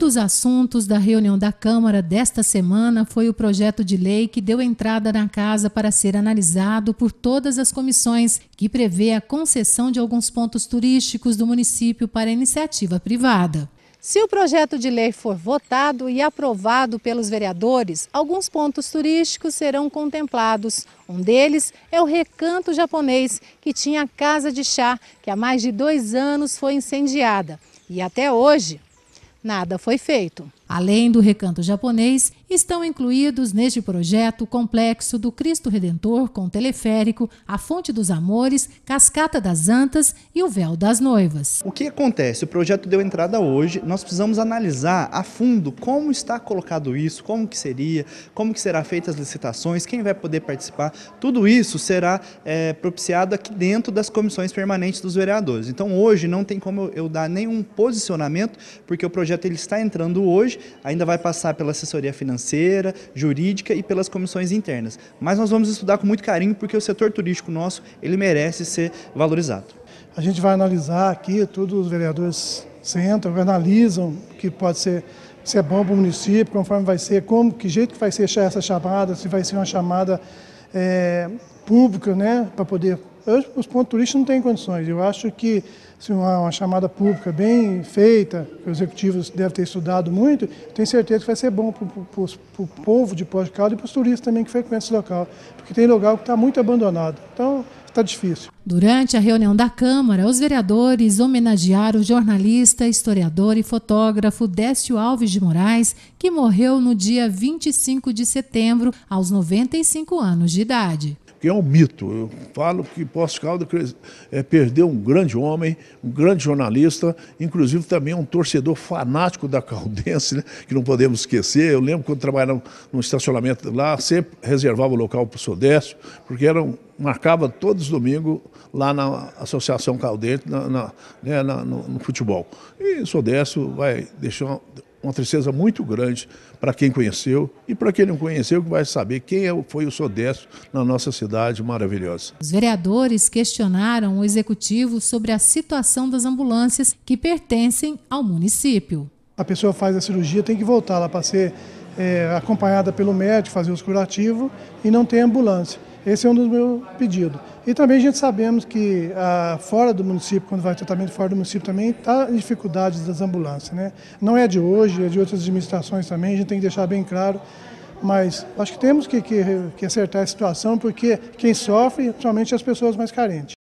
dos assuntos da reunião da Câmara desta semana foi o projeto de lei que deu entrada na casa para ser analisado por todas as comissões, que prevê a concessão de alguns pontos turísticos do município para iniciativa privada. Se o projeto de lei for votado e aprovado pelos vereadores, alguns pontos turísticos serão contemplados. Um deles é o Recanto Japonês, que tinha a casa de chá, que há mais de dois anos foi incendiada. E até hoje, Nada foi feito. Além do recanto japonês, estão incluídos neste projeto o complexo do Cristo Redentor com teleférico, a Fonte dos Amores, Cascata das Antas e o Véu das Noivas. O que acontece? O projeto deu entrada hoje, nós precisamos analisar a fundo como está colocado isso, como que seria, como que será feitas as licitações, quem vai poder participar, tudo isso será é, propiciado aqui dentro das comissões permanentes dos vereadores. Então hoje não tem como eu, eu dar nenhum posicionamento, porque o projeto ele está entrando hoje, ainda vai passar pela assessoria financeira, jurídica e pelas comissões internas. Mas nós vamos estudar com muito carinho porque o setor turístico nosso, ele merece ser valorizado. A gente vai analisar aqui, todos os vereadores sentam, analisam o que pode ser se é bom para o município, conforme vai ser, como, que jeito que vai ser essa chamada, se vai ser uma chamada é, né, para poder... Hoje, os pontos turísticos não têm condições. Eu acho que se assim, uma, uma, chamada pública bem feita, que os executivos devem ter estudado muito, tenho certeza que vai ser bom para o povo de Pós-Caldas e para os turistas também que frequentam esse local, porque tem local que está muito abandonado. Então, está difícil. Durante a reunião da Câmara, os vereadores homenagearam o jornalista, historiador e fotógrafo Décio Alves de Moraes, que morreu no dia 25 de setembro, aos 95 anos de idade. Que é um mito. Eu falo que Poço Caldas é, perdeu um grande homem, um grande jornalista, inclusive também um torcedor fanático da Caldense, né, que não podemos esquecer. Eu lembro quando trabalhava no estacionamento lá, sempre reservava o local para o Sodécio, porque era um, marcava todos os domingos lá na Associação Caldeiro, na, na, né, na no, no, futebol. E sou destro, vai deixar uma, uma tristeza muito grande para quem conheceu e para quem não conheceu, que vai saber quem é foi o Sodesto na nossa cidade maravilhosa. Os vereadores questionaram o executivo sobre a situação das ambulâncias que pertencem ao município. A pessoa faz a cirurgia, tem que voltar lá para ser é, acompanhada pelo médico, fazer os curativos e não tem ambulância. Esse é um dos meus pedidos. E também a gente sabemos que ah, fora do município, quando vai tratamento fora do município também, está em dificuldades das ambulâncias. Né? Não é de hoje, é de outras administrações também, a gente tem que deixar bem claro. Mas acho que temos que, que, que acertar a situação, porque quem sofre, principalmente, as pessoas mais carentes.